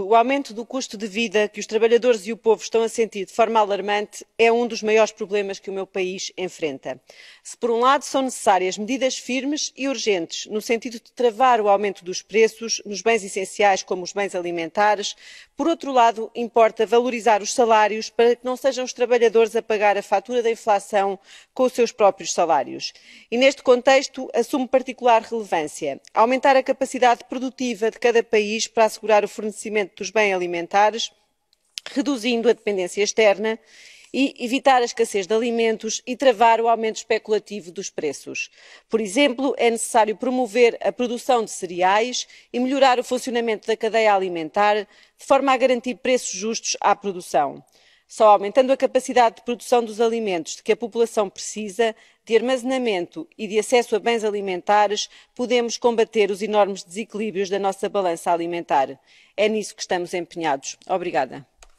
o aumento do custo de vida que os trabalhadores e o povo estão a sentir de forma alarmante é um dos maiores problemas que o meu país enfrenta. Se, por um lado, são necessárias medidas firmes e urgentes no sentido de travar o aumento dos preços nos bens essenciais, como os bens alimentares, por outro lado, importa valorizar os salários para que não sejam os trabalhadores a pagar a fatura da inflação com os seus próprios salários. E, neste contexto, assume particular relevância aumentar a capacidade produtiva de cada país para assegurar o fornecimento dos bens alimentares, reduzindo a dependência externa e evitar a escassez de alimentos e travar o aumento especulativo dos preços. Por exemplo, é necessário promover a produção de cereais e melhorar o funcionamento da cadeia alimentar, de forma a garantir preços justos à produção. Só aumentando a capacidade de produção dos alimentos de que a população precisa, de armazenamento e de acesso a bens alimentares, podemos combater os enormes desequilíbrios da nossa balança alimentar. É nisso que estamos empenhados. Obrigada.